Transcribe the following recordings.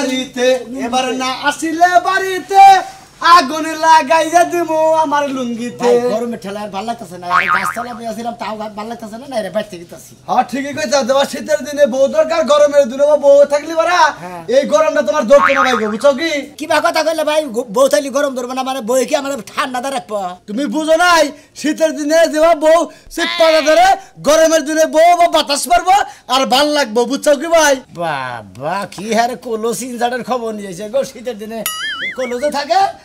বাড়িতে এবার না আসিলে বাড়িতে আগুনে লাগাইয়া দিব আমার লুঙ্গিতে গরমে ঠেলা ভাল লাগতেছে না আর গাছ তাও ভাল লাগতেছে না এর বাইরে গেতেছি হ্যাঁ ঠিকই কইছ দেবা শীতের দিনে বউ দরকার গরমের দিনে বউ থাকলি বারা হ্যাঁ। এই গরমটা তোমার দরকার না ভাই বুঝছো কি কি বা কথা কইলে ভাই বউ থাকলি গরম ধরবে না মানে বই কি আমার ঠান্ডা দা তুমি বুঝো নাই শীতের দিনে দেবা বউ শীত পাড়া ধরে হ্যাঁ। গরমের দিনে বউ বা বাতাস পারবো আর ভাল লাগবো বুঝছো কি ভাই বাবা কি হারে কলো সিনজাটের খবর নিয়েছে গো শীতের দিনে কলো যে থাকে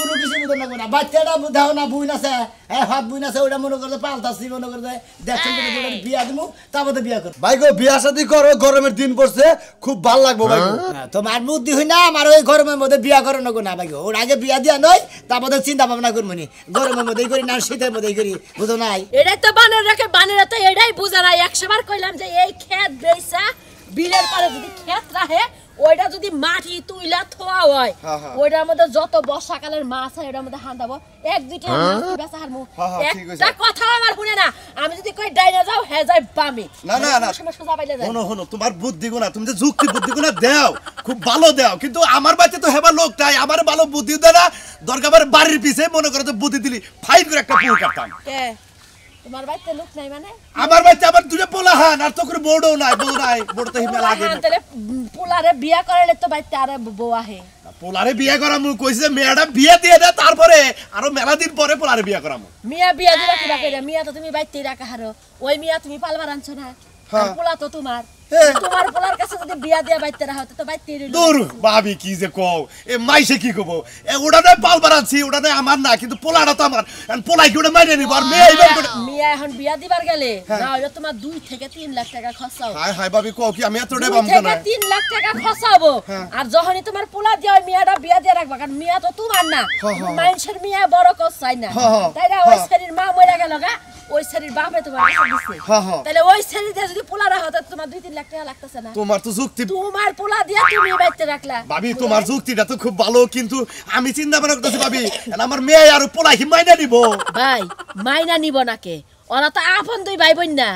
কোনো কিছু মতো না করে বাচ্চাটা বুঝাও না বুঝ আছে হ্যাঁ হাত বুঝ আছে ওটা মনে করতে সি মনে করতে দেখছেন বিয়া দিমু তারপর তো বিয়া করো ভাই গো বিয়া শাদি করো গরমের দিন পড়ছে খুব ভাল লাগবো ভাই হ্যাঁ, তোমার বুদ্ধি হই না আমার ওই গরমের মধ্যে বিয়া করো না না ভাই ওর আগে বিয়া দিয়া নয় তারপর চিন্তা ভাবনা করবো নি গরমের মধ্যেই করি না শীতের মধ্যেই করি বুঝো নাই এটাই তো বানের রাখে বানের তো এটাই বুঝা নাই একশো বার কইলাম যে এই খেত বেসা বিলের পারে যদি খেত রাখে ওইটা যদি মাটি তুইলা থোয়া হয় হ্যাঁ, হ্যাঁ। ওইটার মধ্যে যত বর্ষাকালের মাছ হয় ওটার মধ্যে হান্দাবো এক দুইটা হ্যাঁ? একটা কথা আমার শুনে না আমি যদি কই ডাইনা যাও হে যাই বামি না না না শোনো শোনো তোমার বুদ্ধি গুণা তুমি যে যুক্তি বুদ্ধি গুণা দাও খুব ভালো দাও কিন্তু আমার বাড়িতে তো হেবা লোক তাই আমার ভালো বুদ্ধি দেয় না দরকার বাড়ির পিছে মনে করো তো বুদ্ধি দিলি ফাইভ করে একটা পুরো কাটতাম নাই মানে আমার বাইতে আবার দুটো পোলা হান আর তো করে বড়ও নাই বউ নাই বড় তো হিমে লাগে তাহলে পোলারে বিয়া করাইলে তো বাইতে আরে বউ আহে পোলারে বিয়া করামু কইছে মেয়াটা বিয়া দিয়ে দে তারপরে আরো মেলা দিন পরে পোলারে বিয়া করামু মিয়া বিয়া দিবা কিবা কইরা মিয়া তো তুমি বাইতে রাখা হারো ওই মিয়া তুমি পালবার আনছো না হ্যাঁ। পোলা তো তোমার হ্যাঁ। তোমার বলার কাছে যদি বিয়া দিয়া বাইতে রাখা হতো তো বাইতে দূর ভাবি কি যে কও এ মাইসে কি কব এ ওটা নাই পাল বাড়াচ্ছি ওটা নাই আমার না কিন্তু পোলাটা তো আমার কারণ পোলাই কি মাইরে নিব আর মেয়ে এইবার মিয়া এখন বিয়া দিবার গেলে হ্যাঁ। না হইলো তোমার 2 থেকে 3 লাখ টাকা খরচাও হাই হাই ভাবি কও কি আমি এত টাকা পাবো না 3 লাখ টাকা খরচাবো হ্যাঁ। আর যখনই তোমার পোলা দিয়া ওই মিয়াটা বিয়া দিয়া রাখবা কারণ মিয়া তো তোমার না মানুষের মিয়া বড় কষ্ট চাই না তাই না ওই শরীর মা মরে গেল গা ওই ছেলের বাপে তোমার হ্যাঁ, হ্যাঁ। তাহলে ওই যদি পোলা রাখা তোমার দুই তিন লাখ টাকা লাগতেছে না তোমার তো যুক্তি তোমার পোলা দিয়ে তুমি বাইতে রাখলা ভাবি তোমার যুক্তিটা তো খুব ভালো কিন্তু আমি চিন্তা ভাবনা করতেছি ভাবি আমার মেয়ে আর পোলা হি মাইনা নিব ভাই মাইনা নিব নাকে ওরা তো আপন দুই ভাই বোন না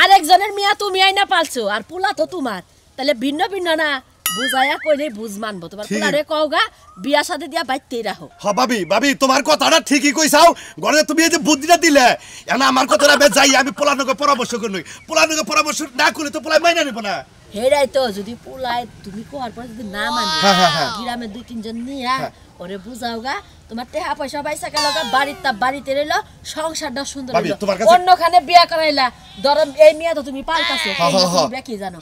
আরেকজনের মিয়া তুমি আইনা পালছো আর পোলা তো তোমার তাহলে ভিন্ন ভিন্ন না বুঝাইয়া কইলে বুঝ মানবো তোমার পোলারে কওগা বিয়া সাথে দিয়া বাইতে রাখো হ ভাবি ভাবি তোমার কথাটা ঠিকই কইছাও গড়ে তুমি এই যে বুদ্ধিটা দিলে এনা আমার কথাটা যাই আমি পোলার নগে পরামর্শ করি পোলার নগে পরামর্শ না করলে তো পোলায় মাইনা নেব না হেরাই তো যদি পোলায় তুমি কোয়ার পরে যদি না মানি হ্যাঁ, হ্যাঁ, হ্যাঁ। গ্রামে দুই তিনজন নিয়া ওরে বুঝাও গা তোমার টেহা পয়সা পাইসা গেল গা বাড়ির তা বাড়িতে রইলো সংসারটা সুন্দর অন্যখানে বিয়া করাইলা ধরো এই মিয়া তো তুমি পাল্টাছো বিয়া কি জানো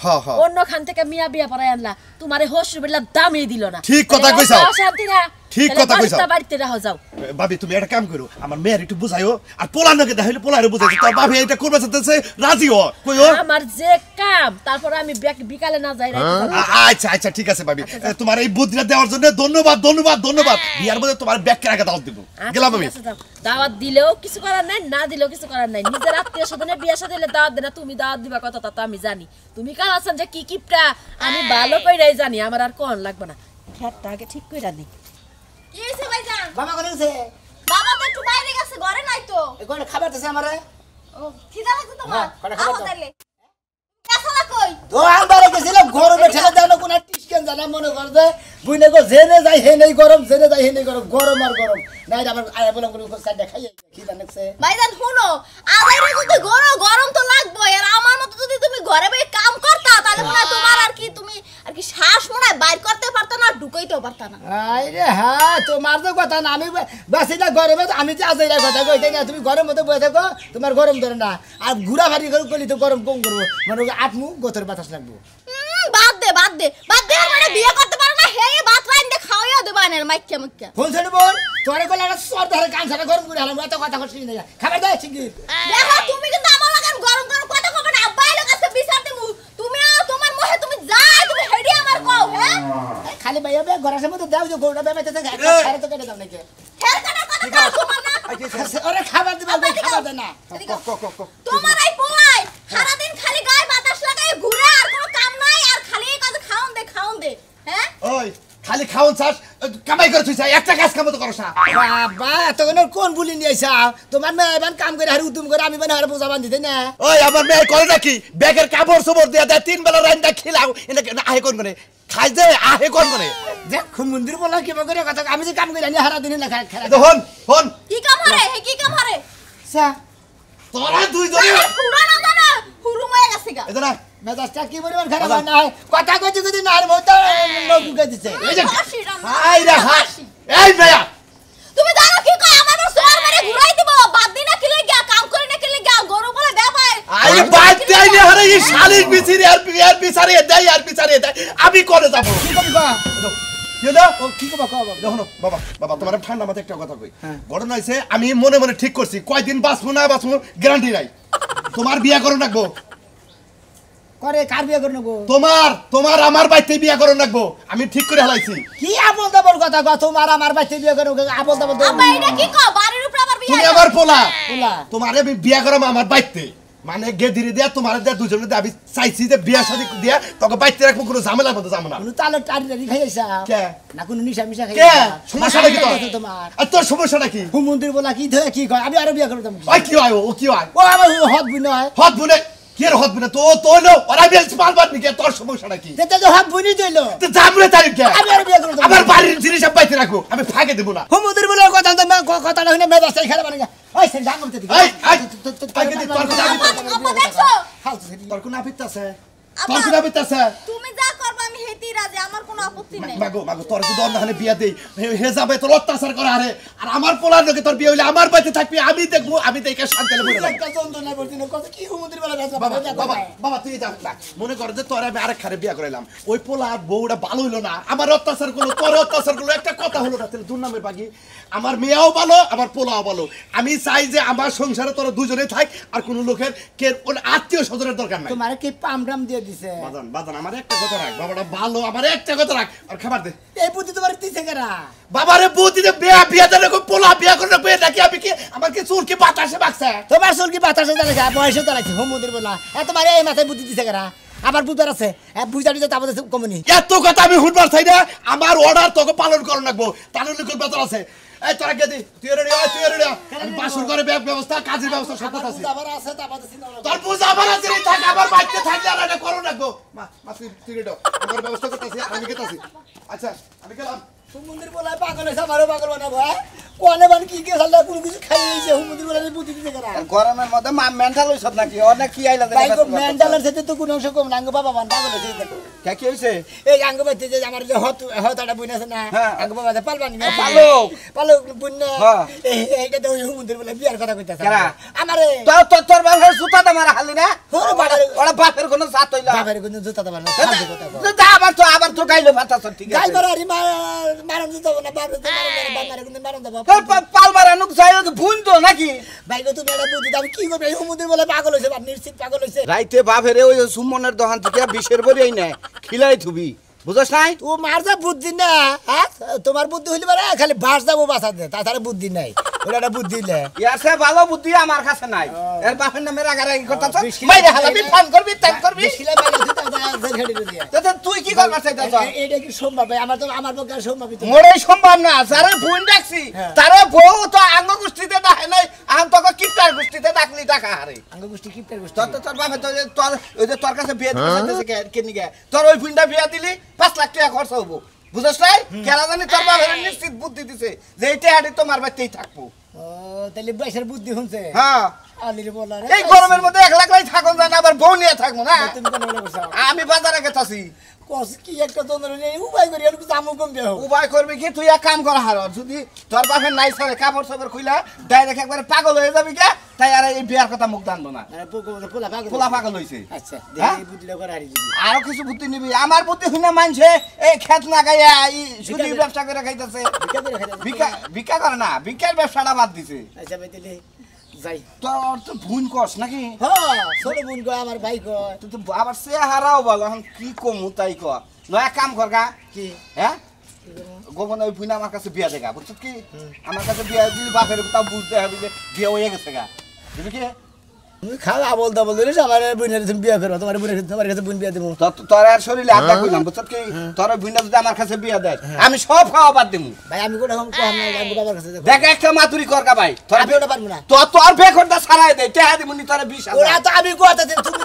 অন্যখান থেকে মিয়া বিয়া পড়াই আনলা তোমারে হসুর বেলা দামই দিল না ঠিক কথা কইছো শান্তি না ঠিক কথা কইছো বাড়িতে রাখো যাও বাবি তুমি এটা কাম করো আমার মেয়ের একটু বুঝাইও আর পোলা নাকে দেখাইলে পোলা আর বুঝাই তো বাবি এটা করবে সাথে রাজি হও কইও আমার যে কাম তারপর আমি বিকালে না যাই আচ্ছা আচ্ছা ঠিক আছে বাবি আচ্ছা, তোমার এই বুদ্ধিটা দেওয়ার জন্য ধন্যবাদ ধন্যবাদ ধন্যবাদ হ্যাঁ। বিয়ার মধ্যে তোমার ব্যাগ রাখা দাও দিব আচ্ছা, গেলাম আমি দাওয়াত দিলেও কিছু করার নাই না দিলেও কিছু করার নাই নিজের আত্মীয় স্বজনে বিয়া সাথে দিলে দাওয়াত দেনা তুমি দাওয়াত দিবা কথা তা তো আমি জানি তুমি কাল আছেন যে কি কিপটা আমি হ্যাঁ। ভালো কইরাই জানি আমার আর কোন লাগবে না খ্যাটটা আগে ঠিক কইরা নি কি হইছে ভাইজান বাবা কোন গেছে বাবা তো একটু বাইরে গেছে ঘরে নাই তো ঘরে খাবার দিছে আমারে ও খিদা লাগছে তোমার ঘরে হ্যাঁ, খাবার দাও কেসা কই দোয়ার বাইরে গেছিল ঘরে বেঠে দাও কোন টিস্কেন জানা মনে করবে বুঝলে জেনে যাই হেনে গরম জেনে যাই গরম গরম আর গরম নাই আমার আয়া করে কি জানেছে শুনো গরম গরম তো লাগবে আর আমার মতো যদি তুমি ঘরে বসে কাম করতা তাহলে মনে তোমার আর কি তুমি আর কি শ্বাস মনে বাইর করতে পারতা না ঢুকাইতেও না আরে হ্যাঁ তোমার তো কথা না আমি বেশি না গরমে আমি তো আজ কথা কইতে না তুমি গরম মতো বসে থাকো তোমার গরম ধরে না আর ঘুরা ভারি করে তো গরম কম করবো মানে আট মুখ গোথর বাতাস লাগবে বাদ দে বাদ দে বাদ দে মানে বিয়ে করতে পারো না হেই বাত পাইন দে খাওয়াইও দে বানের মাইকে মাইকে কোন বল তোরে গলা না সর ধরে কান সারা গরম করে হারাম এত কথা কষ্ট না খাবার দে চিংড়ি হ্যাঁ। দেখো তুমি কিন্তু আমার লাগান গরম গরম কথা কবে না আব্বা এলো কাছে বিচার দিমু তুমি আও তোমার মোহে তুমি যাই তুমি হেডি আমার কও হ্যাঁ খালি ভাইয়া বে গরার সময় তো দাও যে গোড়া বে মেতে থাকে সারা তো কেটে দাও নাকি হের কাটা কথা তোমার না আচ্ছা, আচ্ছা, আচ্ছা। আরে খাবার দিবা খাবার দে না তোমার বাই করে থুইছা একটা কাজ কাম তো করছ না বাবা এতক্ষণ কোন বুলি নিয়ে আইছা তোমার মেয়ে এবার কাম করে হারি উদ্যম করে আমি মানে হারে বোঝা বান্ধি দিতে না ওই আমার মেয়ে করে নাকি ব্যাগের কাপড় সবর দিয়ে দেয় তিন বেলা রান্না খিলাও এটা আহে কোন করে খাই দে আহে কোন করে দেখুন মন্দির বলা কি করে কথা আমি যে কাম করে আনি হারা দিন না খাই হন হন কি কাম হারে হে কি কাম হারে সা তোরা দুই জনে না জানা হুরুমায় গেছে গা এটা না কি কি আমি ঠান্ডা একটা কথা কই হ্যাঁ। আমি মনে মনে ঠিক করছি কয়দিন বাঁচবো না বাঁচবো গ্যারান্টি নাই তোমার বিয়া করো রাখবো করে কার বিয়ে করে নেবো তোমার তোমার আমার বাইতে বিয়ে করে নেবো আমি ঠিক করে হলাইছি কি আবল দাবল কথা গো তোমার আমার বাইতে বিয়ে করে নেবো আবল দাবল আব্বা এটা কি কও বাড়ির উপর আবার বিয়ে তুমি আবার পোলা পোলা তোমারে বিয়ে করব আমার বাইতে মানে গে ধীরে দিয়া তোমার দিয়া দুজনে দিয়া আমি চাইছি যে বিয়া শাদি দিয়া তোকে বাইতে রাখবো কোনো ঝামেলা মতো ঝামেলা কোনো তালে টারি টারি খাইছা কে না কোনো নিশা মিশা খাইছা কে সমস্যাটা কি তোর তোমার তোর সমস্যাটা কি হুমন্দির বলা কি ধরে কি কয় আমি আরো বিয়া করব তোমাকে কি হয় ও কি হয় ও আমার হদ বুনে হয় হদ বুনে কের হত বুনে তো তো নো ওরা বেলছি মারবার নিকে তোর সমস্যাটা কি তে তো হাত বুনি দইল তে জামরে তারিখ কে আমি আর বিয়ে করব আমার বাড়ির জিনিস বাইতে রাখো আমি ফাঁকে দেব না হোমদের বলে কথা তো কথাটা কথা আমি তোর কথা আমি তোর কথা আমি তোর কথা আমি তোর কথা আমি তোর তোর কথা আমি তোর কথা তোর কথা আমি তোর আমার মনে কর যে তোর আমি আরেক বিয়া করাইলাম ওই পোলার বউটা ভালো হইলো না আমার অত্যাচার করলো তোর অত্যাচার করলো একটা কথা হলো না দুর্নামের আমার মেয়েও ভালো আমার পোলাও ভালো আমি চাই যে আমার সংসারে তোরা দুজনে থাক আর কোনো লোকের কে আত্মীয় স্বজনের দরকার নাই তোমার কি পামরাম দিয়ে দিছে বাজান বাজান আমার একটা কথা রাখ বাবাটা ভালো আমার একটা কথা রাখ আর খাবার দে এই বুদ্ধি তোমার দিছে কেরা বাবারে বুদ্ধি দে বিয়া বিয়া দেন কো পোলা বিয়া করে রাখবে নাকি আমি কি আমার কি চুল কি বাতাসে বাকছে তোমার চুল কি বাতাসে দাঁড়াইছে বয়সে দাঁড়াইছে হোমুদের বলা এ তোমার এই মাথায় বুদ্ধি দিছে কেরা আবার বুঝার আছে বুঝার দিতে আমাদের কমনি এত কথা আমি হুটবার চাই না আমার অর্ডার তোকে পালন করো লাগবো তার লোকের বেতন আছে এই তোরা গেদি তুই রেডি আয় তুই রেডি আমি বাসুর ব্যবস্থা কাজের ব্যবস্থা সব কথা আছে আবার আছে তা আমাদের চিন্তা তোর আবার আছে রে থাক আবার বাইতে আর এটা লাগবো মা মা তুই আমার ব্যবস্থা করতেছি আমি গেতাছি আচ্ছা আমি গেলাম হুমন্দির বলায় পাগল হয়েছে আমারও পাগল বানাবো হ্যাঁ? কোনে বান কি কে সালটা কোনো কিছু খাই হয়েছে হুমন্দির বলায় বুদ্ধি দিতে গেরা গরমের মধ্যে মা মেন্টাল হইছত নাকি অনেক কি আইলা ভাই মেন্টাল সাথে তো কোনো অংশ কম নাঙ্গ বাবা বান পাগল হয়েছে কে কি হইছে এই আঙ্গ বাইতে যে আমার যে হত হতাটা বুইনাছে না হ্যাঁ। আঙ্গ বাবা যে পালবানি না পালো পালো বুইনা হ্যাঁ। এইটা তো আবার যা বুদ্ধি হ্যাঁ? তোমার বুদ্ধি হইলে খালি বাস যাবো বাসা দে তাছাড়া বুদ্ধি নাই ওটা বুদ্ধি লে ভালো বুদ্ধি আমার কাছে নাই এর বাপের নামে রাগারাগি কথা তোর ওই দিলি পাঁচ লাখ টাকা খরচ হবো বুঝছ নাই খেলা জানি তোর বাবা নিশ্চিত বুদ্ধি দিছে যে এটা হাড়ি তোমার বাড়িতেই থাকবো তাহলে বুদ্ধি শুনছে হ্যাঁ এই গরমের মধ্যে এক লাখ থাকুন যায় না আবার বউ নিয়ে থাকবো না আমি বাজারে গেতাছি কি উপায় করি উপায় কি তুই এক কাম নাই কাপড় খুইলা পাগল যাবি কে তাই এই কথা মুখ দানবো আচ্ছা, হ্যাঁ? আরো কিছু বুদ্ধি নিবি আমার বুদ্ধি শুনে মানছে এই খেত না গাইয়া ব্যবসা করে খাইতেছে ভিক্ষা করে না ভিক্ষার ব্যবসাটা বাদ দিছে আচ্ছা যাই তোর তো ভুন কস নাকি হ্যাঁ ছোট ভুন কয় আমার ভাই কয় তুই তো আবার সে হারাও বল এখন কি কমু তাই ক নয়া কাম কর গা কি হ্যাঁ গোপন ওই ভুন আমার কাছে বিয়া দেখা বুঝছিস কি আমার কাছে বিয়া দিলি বাপের তাও বুঝতে হবে যে বিয়া হয়ে গেছে গা বুঝলি কি খাল আবল দাবল দিলিস আমার বুনের তুমি তোমার বুনের তোমার কাছে বুন বিয়ে দেবো তোর আর শরীরে আড্ডা হ্যাঁ। কইলাম বুঝছ কি হ্যাঁ। তোর বুনটা যদি আমার কাছে বিয়া দেয় হ্যাঁ। আমি সব খাওয়া বাদ দেবো ভাই আমি কোটা হম আমি কাছে দেখ একটা মাতুরি করকা ভাই তোর বিয়ে পারবো না তো তোর বে করতে দে হাদি মুনি তোর বিশ ওরা তো আমি কথা দিন তুমি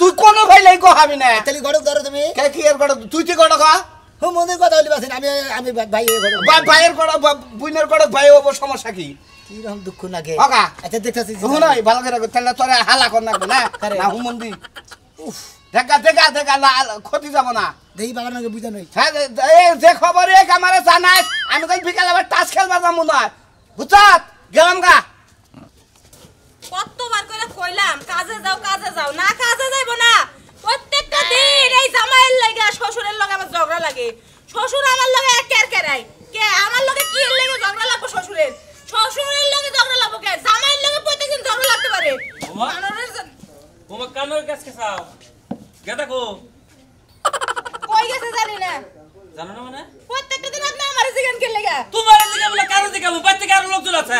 তুই কোন ভাই লাই গোহাবি না তাহলে গড়ক তুমি কে কি এর গড়ক তুই তুই গড়ক হুম মনের কথা বলি বাসিন আমি আমি ভাই ভাইয়ের গড়ক বুনের গড়ক ভাই হবো সমস্যা কি হালা যাব না দেই নাই হ্যাঁ, যে আমি তো বিকাল আবার টাস খেলবা যাবো না বুঝছত গেলাম গা কতবার করে কইলাম কাজে যাও কাজে যাও না কাজে যাইবো না প্রত্যেকটা দিন এই জামাইয়ের লাগে শ্বশুরের লগে আমার ঝগড়া লাগে শ্বশুর আমার লগে এক কেরকেরাই যাও গে দেখো কই গেছে জানি না জানো না মানে প্রত্যেকটা দিন আপনি আমার জিগান কে লাগা তোমার জিগা বলে মানে কারো জিগাবো বাইতে কারো লোকজন আছে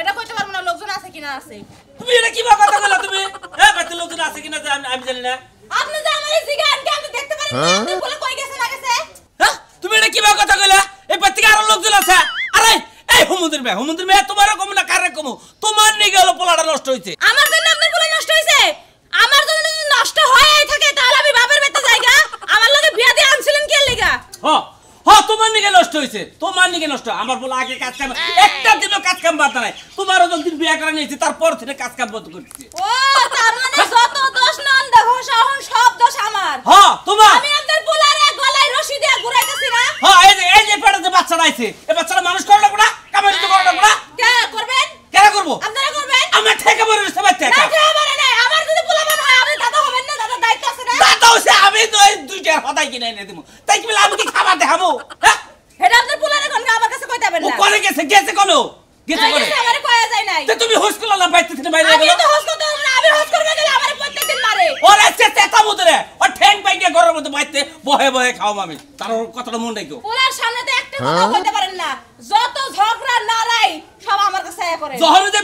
এটা কইতে পারবো না লোকজন আছে কিনা আছে তুমি এটা কি কথা কইলা তুমি এ হ্যাঁ, বাইতে লোকজন আছে কিনা যে আমি জানি না আপনি যে আমার জিগান কে আমি দেখতে পারি না হ্যাঁ? আপনি বলে কই গেছে না গেছে হ্যাঁ তুমি এটা কি কথা কইলা এই বাইতে কারো লোকজন আছে আরে এই হুমুদের মেয়ে হুমুদের মেয়ে তোমারও কম না কারে কম তোমার নিয়ে গেল পোলাটা নষ্ট হইছে আমার হয়েছে তোমার নিকে নষ্ট আমার বলে আগে কাজ কাম একটা দিনও কাজ কাম বাদ নাই বিয়ে করা নিয়েছে তারপর থেকে কাজ কাম বন্ধ ও তার মানে যত দোষ নন দেখো সহন সব দোষ আমার হ্যাঁ তোমার আমি গলায় রশি দিয়ে ঘুরাইতেছি না হ্যাঁ এই যে এই যে বাচ্চা রাইছে বাচ্চাটা মানুষ করে না না কে করবেন কেন করব আপনারা করবেন আমার ঠেকা বাচ্চা না না আমার যদি পোলা বান হয় দাদা হবেন না দাদা দায়িত্ব আছে না দাদা হইছে আমি তো এই দুইটার কিনে এনে দেব তাই কি আমি কি খাবার দেখাবো হ্যাঁ মানে গেছে কোনো গেছে কোনো আমারে কয়া যায় নাই তে তুমি হোস করলা না বাইতে থেকে বাইরে গেল আমি তো হোস করতে না আমি হোস করবে গেলে আমারে প্রত্যেকদিন মারে ওর আজকে তেতা মুদরে ওর ঠ্যাং বাইকে ঘরের মধ্যে বাইতে বহে বহে খাও আমি তার কথাটা মন রাখো ওলার সামনে তো একটা কথা হ্যাঁ? বলতে পারেন না যত ঝগড়া নারাই সব আমার কাছে আয়া করে যখন যে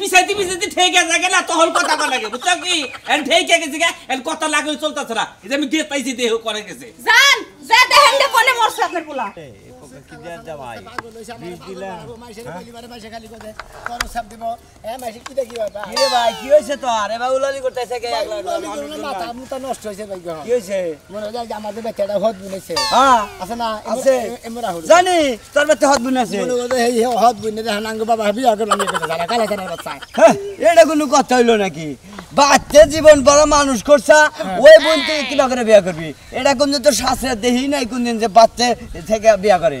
পিছাইতে পিছাইতে ঠেকে জাগে না তখন কথা বলা লাগে বুঝছো কি এন ঠেকে গেছে গা এন কথা লাগে চলতেছে এই যে আমি গেতাইছি দেহ করে গেছে জান যে দেহেন কোনে মরছে আপনার পোলা হ্যাঁ? হ্যাঁ, তো নষ্ট কি হ্যাঁ, জানি তোর হদ বুনেছে হদ বুনে এটা কোনো কথা হইলো নাকি বাচ্চা জীবন বড় মানুষ করছা ওই বোন তুই কি করে বিয়া করবি এটা কোনদিন তো শাস্ত্রে দেখি নাই কোনদিন যে বাচ্চা থেকে বিয়া করে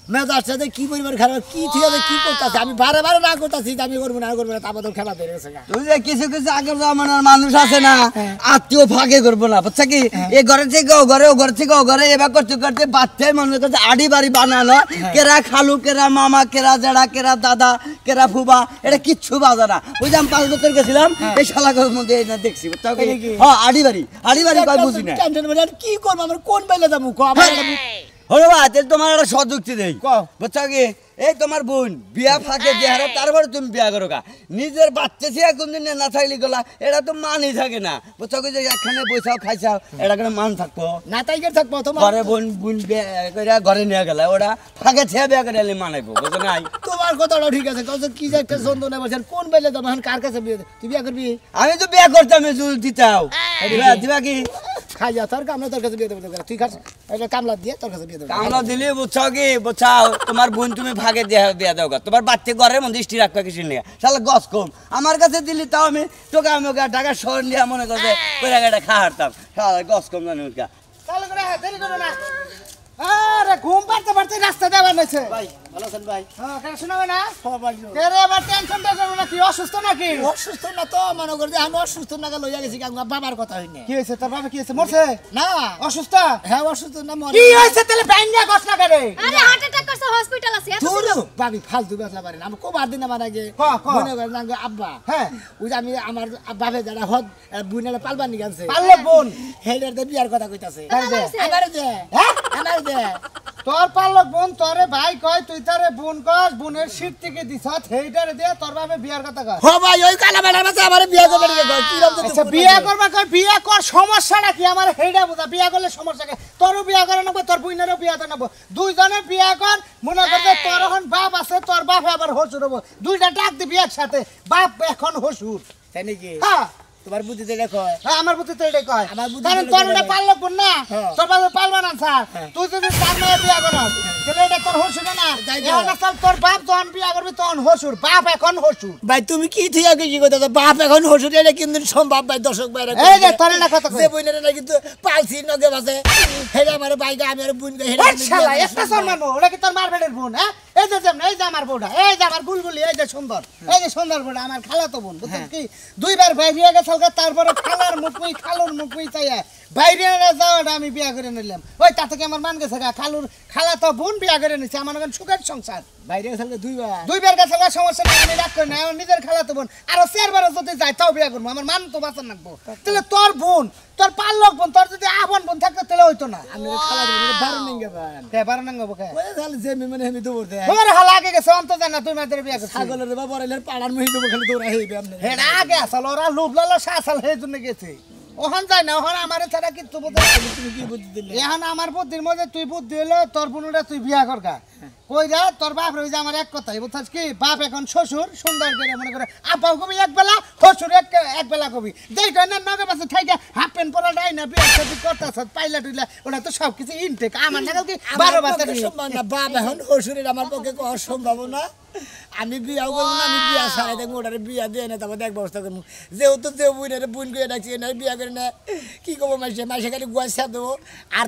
মেজার কি পরিমাণ কি ঠিক কি আমি বারে বারে না করতেছি আমি করবো না করবো না তারপর খেলা বেড়ে কিছু কিছু আগের জমানার মানুষ আছে না হ্যাঁ, হ্যাঁ। আত্মীয় করবো না বুঝছে কি হ্যাঁ। এ ঘরে থেকে ও ঘরে ও থেকে ও ঘরে এবার করতে করতে বাচ্চাই মনে করছে আড়ি বাড়ি বানানো কেরা খালু কেরা মামা কেরা জেড়া কেরা দাদা কেরা ফুবা এটা কিচ্ছু বাজা না ওই যে আমি পাঁচ বছর গেছিলাম এই শালাকের মধ্যে দেখছি বুঝছো হ্যাঁ আড়ি বাড়ি আড়ি বাড়ি বুঝি না কি করবো আমার কোন বেলা যাবো তোমার বোন তারপরে তুমি নিজের বাচ্চা ছিয়া কোনদিন না থাকলি গলা এটা তো মানই থাকে না বুঝছো যে একখানে বৈশাও খাইছাও এটা করে মান থাকবো না তাই থাকবো তোমার বোন বোন বিয়া ঘরে নিয়ে ওরা ফাঁকে ছিয়া বিয়া করে এলে মানাইবো বুঝো নাই তোমার ঠিক আছে কি কোন কার কাছে করবি আমি তো বিয়া করতাম দিতাও হ্যাঁ। হ্যাঁ, দিবা কি খাই যা তোর আমরা তোর কাছে বিয়ে দেবো তুই খাস কামলা দিয়ে তোর কাছে বিয়ে দেবো কামলা দিলে বুঝছো কি বুঝাও তোমার বোন তুমি ভাগে দিয়ে বিয়ে দেওয়া তোমার বাচ্চা ঘরের মধ্যে স্ত্রী রাখবে কিছু নিয়ে শালা গছ কম আমার কাছে দিলি তাও আমি তোকে আমি ওকে টাকা শহর নিয়ে মনে করছে ওই জায়গাটা খাওয়াতাম শালা গছ কম জানি ওটা তাহলে করে হ্যাঁ, দেরি করো না আরে ঘুম পারতে পারতে রাস্তা দেওয়া নয়েছে ভাই ভালো হ্যাঁ আমি আমার আব্বা বাবে যারা হদ বুনে পালবা নি গেছে বিয়ার কথা কইতাছে আমারে তোর পারলো বোন তোরে ভাই কয় তুই তারে বোন কস বোনের শীত থেকে দিছ হেইটারে দে তোর বাবে বিয়ার কথা কয় হো হ্যাঁ ভাই ওই কালা বেটার কাছে আমারে বিয়া করবে রে কয় কি রকম আচ্ছা বিয়া করবে কয় বিয়া কর সমস্যাটা কি আমার হেইডা বুঝা বিয়া করলে সমস্যা কি তোরও বিয়া করে নেব তোর বুইনারও বিয়া করে নেব দুইজনে বিয়া কর মনে করতে তোর এখন বাপ আছে তোর বাপ আবার হসুর হবো দুইটা ডাক দিবি একসাথে বাপ এখন হসুর তাই নাকি হ্যাঁ তোমার বুদ্ধি তো দেখো হ্যাঁ আমার বুদ্ধি তো এটাই কয় আমার বুদ্ধি কারণ হ্যাঁ। তোর এটা পারলো কোন না তোর পারবে পারবে না স্যার হ্যাঁ। তুই যদি তার মেয়ে বিয়া করো হ্যাঁ। তাহলে এটা তোর হসুর না এটা স্যার তোর বাপ যখন বিয়া করবি তখন হসুর বাপ এখন হসুর ভাই তুমি কি তুই আগে কি কথা বাপ এখন হসুর এটা কিন্তু সম্ভব ভাই দর্শক ভাইরা এই যে তোর এটা কথা যে বইনের না কিন্তু পালছি নগে বাসে হেডা আমার বাইকে আমি আর বুন হেডা একটা সর মারবো ওটা কি তোর মারবেনের বোন হ্যাঁ এই যে এই যে আমার বউটা এই যে আমার বুলবুলি এই যে সুন্দর এই যে সুন্দর বউটা আমার খালাতো বোন বুঝছেন হ্যাঁ। কি দুইবার বাইরে গেছে তারপরে খালার মুখুই খালুর মুখুই চাইয়া বাইরে যাওয়াটা আমি বিয়া করে নিলাম ওই তাতে কি আমার মান গেছে গা খালুর খালা তো বোন বিয়া করে নিছে আমার এখন সুখের সংসার বাইরে গেছে দুইবার দুইবার গেছে গা সমস্যা নেই আমি রাগ করি না আমার নিজের খালা তো বোন আরো চারবার যদি যায় তাও বিয়া করবো আমার মান তো বাঁচান রাখবো তাহলে তোর বোন তোর পাল্লক বোন তোর যদি আপন বোন থাকতো তাহলে হইতো না আমি খালা দেবো বারো হ্যাঁ, হ্যাঁ। মানে আগে গেছে অন্ত জানা তুই মাদের বিয়া করছিস ছাগলের বা বড়াইলের পাড়ার মহিলা খালি দৌড়াই হইবে আপনি হ্যাঁ আগে আসল ওরা লুবলালা সাসাল হয়ে জন্য গেছে ওখান যায় না ওখানে আমার ছাড়া কিচ্ছু বুঝতে তুমি বুদ্ধি এখন আমার বুদ্ধির মধ্যে তুই বুদ্ধি হলো তোর বোনটা তুই বিয়া কই কইরা তোর বাপ রইছে আমার এক কথাই বুঝছিস কি বাপ এখন শ্বশুর সুন্দর করে মনে করে আপাও কবি একবেলা বেলা শ্বশুর এক এক বেলা কবি দেখ না নগে পাশে ঠাইকা হাফ প্যান্ট পরা ডাই না বিয়ে সাথে করতাছ পাইলা টুইলা ওটা তো সব কিছু ইনটেক আমার নাগাল কি বারো বাজার সম্ভব না বাপ এখন শ্বশুরের আমার পক্ষে সম্ভব আমি বিয়াও করবো না আমি বিয়া সারাই দেখবো ওটারে বিয়া দিয়ে না তারপর দেখবো অবস্থা করবো যেহেতু যে বুইনারে বুন করে ডাকছি না বিয়া করে না কী করবো মাসে মাসে খালি গুয়াশা দেবো আর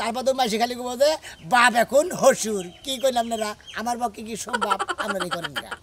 তারপর তো মাসে খালি করবো যে বাপ এখন হসুর কী করলাম না আমার পক্ষে কি সম্ভব আমরা করেন না